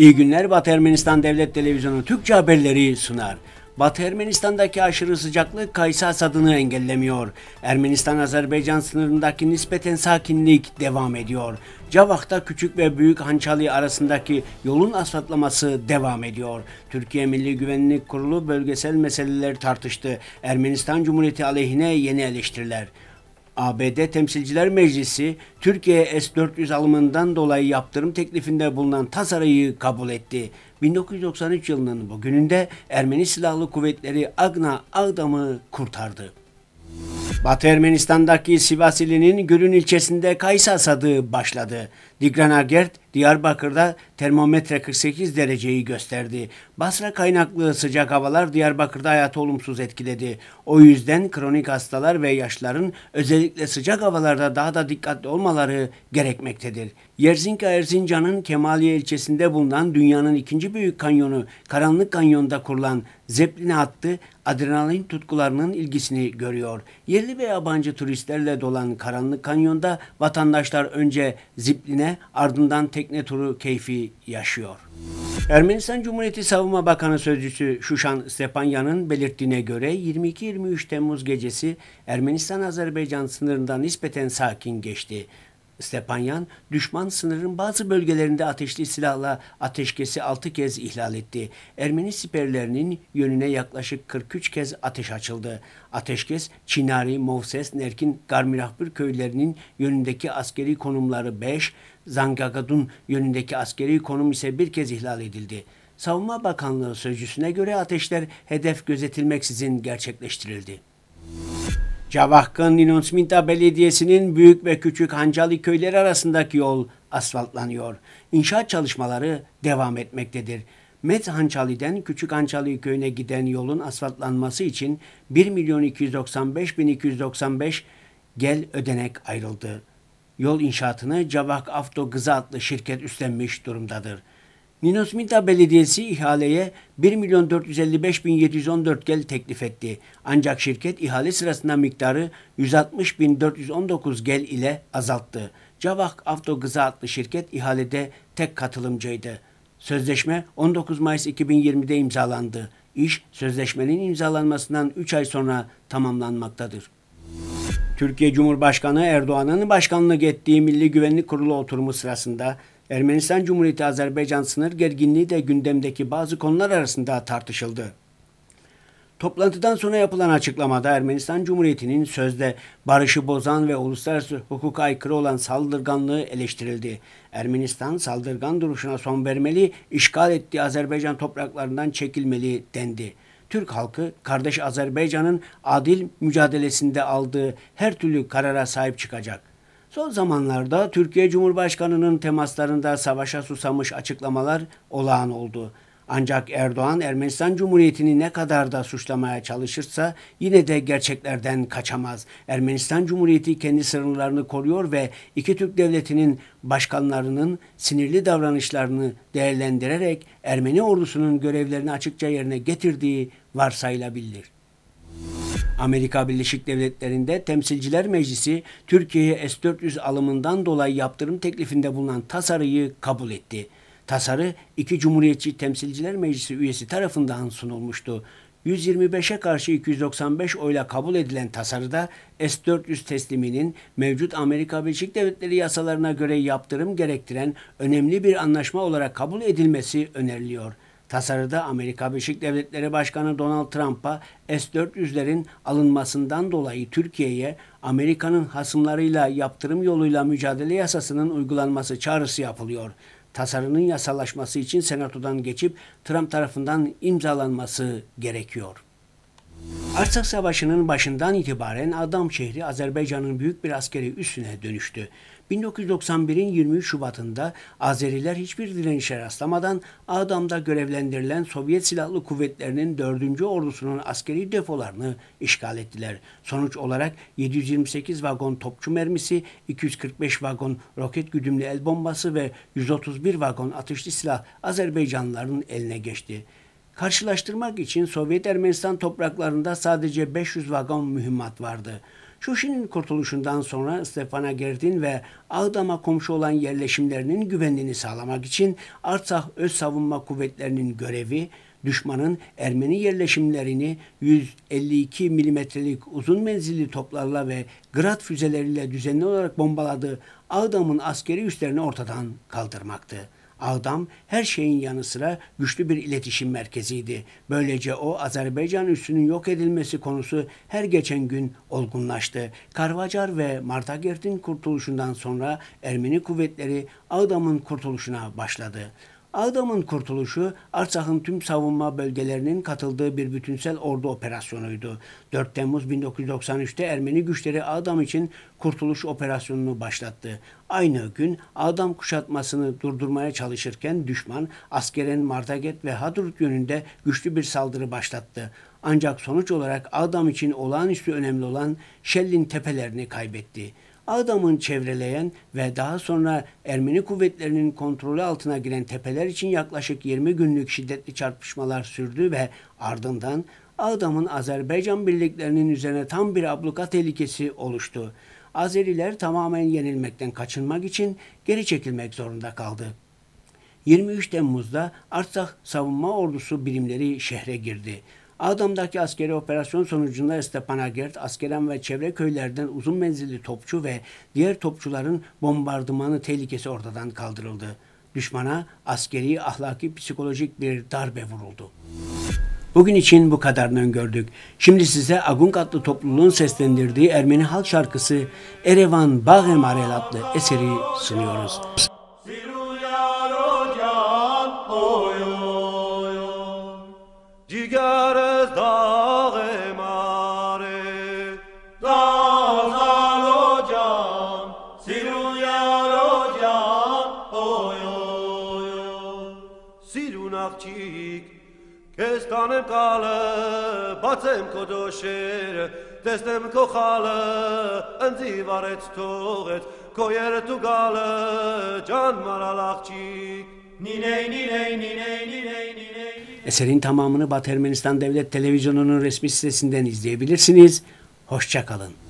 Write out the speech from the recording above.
İyi günler Batı Ermenistan Devlet Televizyonu Türkçe haberleri sunar. Batı Ermenistan'daki aşırı sıcaklık Kayısı hasadını engellemiyor. Ermenistan-Azerbaycan sınırındaki nispeten sakinlik devam ediyor. Cavak'ta küçük ve büyük Hançali arasındaki yolun asfaltlaması devam ediyor. Türkiye Milli Güvenlik Kurulu bölgesel meseleleri tartıştı. Ermenistan Cumhuriyeti aleyhine yeni eleştiriler. ABD Temsilciler Meclisi Türkiye S-400 alımından dolayı yaptırım teklifinde bulunan tasarıyı kabul etti. 1993 yılının bugününde Ermeni Silahlı Kuvvetleri Agna Agdam'ı kurtardı. Batı Ermenistan'daki Sivas ilinin Gül'ün ilçesinde kayısı hasadı başladı. Digran Agert, Diyarbakır'da termometre 48 dereceyi gösterdi. Basra kaynaklı sıcak havalar Diyarbakır'da hayatı olumsuz etkiledi. O yüzden kronik hastalar ve yaşlıların özellikle sıcak havalarda daha da dikkatli olmaları gerekmektedir. Yerzinka Erzincan'ın Kemaliye ilçesinde bulunan dünyanın ikinci büyük kanyonu Karanlık Kanyon'da kurulan Zeplin hattı adrenalin tutkularının ilgisini görüyor. Yerli ve yabancı turistlerle dolan Karanlık Kanyon'da vatandaşlar önce zipline ardından tek tekne turu keyfi yaşıyor. Ermenistan Cumhuriyeti Savunma Bakanı Sözcüsü Şuşan Stepanyan'ın belirttiğine göre 22-23 Temmuz gecesi Ermenistan-Azerbaycan sınırından nispeten sakin geçti. Stepanyan, düşman sınırın bazı bölgelerinde ateşli silahla ateşkesi 6 kez ihlal etti. Ermeni siperlerinin yönüne yaklaşık 43 kez ateş açıldı. Ateşkes, Çinari, Movses, Nerkin, Garmirahbir köylerinin yönündeki askeri konumları 5, Zangagadun yönündeki askeri konum ise bir kez ihlal edildi. Savunma Bakanlığı sözcüsüne göre ateşler hedef gözetilmeksizin gerçekleştirildi. Cavahkın Ninonsminta Belediyesi'nin büyük ve küçük Hancalı köyleri arasındaki yol asfaltlanıyor. İnşaat çalışmaları devam etmektedir. Met Hançalı'den Küçük Hançalı köyüne giden yolun asfaltlanması için 1 milyon 295 bin 295 gel ödenek ayrıldı. Yol inşaatını Cavak Afto Gıza adlı şirket üstlenmiş durumdadır. Minos Minta Belediyesi ihaleye 1 milyon 455 bin 714 gel teklif etti. Ancak şirket ihale sırasında miktarı 160 bin 419 gel ile azalttı. Cavak Avto Gıza adlı şirket ihalede tek katılımcıydı. Sözleşme 19 Mayıs 2020'de imzalandı. İş sözleşmenin imzalanmasından 3 ay sonra tamamlanmaktadır. Türkiye Cumhurbaşkanı Erdoğan'ın başkanlık ettiği Milli Güvenlik Kurulu oturumu sırasında Ermenistan Cumhuriyeti Azerbaycan sınır gerginliği de gündemdeki bazı konular arasında tartışıldı. Toplantıdan sonra yapılan açıklamada Ermenistan Cumhuriyeti'nin sözde barışı bozan ve uluslararası hukuka aykırı olan saldırganlığı eleştirildi. Ermenistan saldırgan duruşuna son vermeli, işgal ettiği Azerbaycan topraklarından çekilmeli dendi. Türk halkı kardeş Azerbaycan'ın adil mücadelesinde aldığı her türlü karara sahip çıkacak. Son zamanlarda Türkiye Cumhurbaşkanı'nın temaslarında savaşa susamış açıklamalar olağan oldu. Ancak Erdoğan Ermenistan Cumhuriyeti'ni ne kadar da suçlamaya çalışırsa yine de gerçeklerden kaçamaz. Ermenistan Cumhuriyeti kendi sınırlarını koruyor ve iki Türk devletinin başkanlarının sinirli davranışlarını değerlendirerek Ermeni ordusunun görevlerini açıkça yerine getirdiği varsayılabilir. Amerika Birleşik Devletleri'nde Temsilciler Meclisi Türkiye'ye S-400 alımından dolayı yaptırım teklifinde bulunan tasarıyı kabul etti. Tasarı iki Cumhuriyetçi Temsilciler Meclisi üyesi tarafından sunulmuştu. 125'e karşı 295 oyla kabul edilen tasarıda S-400 tesliminin mevcut Amerika Birleşik Devletleri yasalarına göre yaptırım gerektiren önemli bir anlaşma olarak kabul edilmesi öneriliyor.'' Tasarıda Amerika Birleşik Devletleri Başkanı Donald Trump'a S-400'lerin alınmasından dolayı Türkiye'ye Amerika'nın hasımlarıyla yaptırım yoluyla mücadele yasasının uygulanması çağrısı yapılıyor. Tasarının yasalaşması için senatodan geçip Trump tarafından imzalanması gerekiyor. Arsak Savaşı'nın başından itibaren Adam şehri Azerbaycan'ın büyük bir askeri üssüne dönüştü. 1991'in 23 Şubat'ında Azeriler hiçbir direnişe rastlamadan Adam'da görevlendirilen Sovyet Silahlı Kuvvetleri'nin 4. ordusunun askeri depolarını işgal ettiler. Sonuç olarak 728 vagon topçu mermisi, 245 vagon roket güdümlü el bombası ve 131 vagon ateşli silah Azerbaycanlıların eline geçti. Karşılaştırmak için Sovyet Ermenistan topraklarında sadece 500 vagon mühimmat vardı. Şuşi'nin kurtuluşundan sonra Stepanakert ve Ağdam'a komşu olan yerleşimlerinin güvenliğini sağlamak için Artsah Öz Savunma Kuvvetlerinin görevi düşmanın Ermeni yerleşimlerini 152 milimetrelik uzun menzilli toplarla ve Grad füzeleriyle düzenli olarak bombaladığı Ağdam'ın askeri üslerini ortadan kaldırmaktı. Ağdam her şeyin yanı sıra güçlü bir iletişim merkeziydi. Böylece o Azerbaycan üssünün yok edilmesi konusu her geçen gün olgunlaştı. Karvacar ve Martagert'in kurtuluşundan sonra Ermeni kuvvetleri Ağdam'ın kurtuluşuna başladı. Ağdam'ın kurtuluşu Arçak'ın tüm savunma bölgelerinin katıldığı bir bütünsel ordu operasyonuydu. 4 Temmuz 1993'te Ermeni güçleri Ağdam için kurtuluş operasyonunu başlattı. Aynı gün Ağdam kuşatmasını durdurmaya çalışırken düşman askerin Martaget ve Hadrut yönünde güçlü bir saldırı başlattı. Ancak sonuç olarak Ağdam için olağanüstü önemli olan Şellin tepelerini kaybetti. Adamın çevreleyen ve daha sonra Ermeni kuvvetlerinin kontrolü altına giren tepeler için yaklaşık 20 günlük şiddetli çarpışmalar sürdü ve ardından Adamın Azerbaycan birliklerinin üzerine tam bir abluka tehlikesi oluştu. Azeriler tamamen yenilmekten kaçınmak için geri çekilmek zorunda kaldı. 23 Temmuz'da Artsakh Savunma Ordusu birimleri şehre girdi. Adam'daki askeri operasyon sonucunda Stepanakert, Askeren ve çevre köylerden uzun menzilli topçu ve diğer topçuların bombardımanı tehlikesi ortadan kaldırıldı. Düşmana askeri, ahlaki, psikolojik bir darbe vuruldu. Bugün için bu kadarını öngördük. Şimdi size Agunk adlı topluluğun seslendirdiği Ermeni halk şarkısı Erevan Bağemarel adlı eseri sunuyoruz. چون աղջիկ Քեզ տանեմ կալը, բացեմ քո դոշերը, տեսնեմ քո խալը, ընձիվ արեց թողեց, քո երթու գալը, Niney, niney, niney, niney, niney. Eserin tamamını Batı Ermenistan Devlet Televizyonu'nun resmi sitesinden izleyebilirsiniz. Hoşçakalın.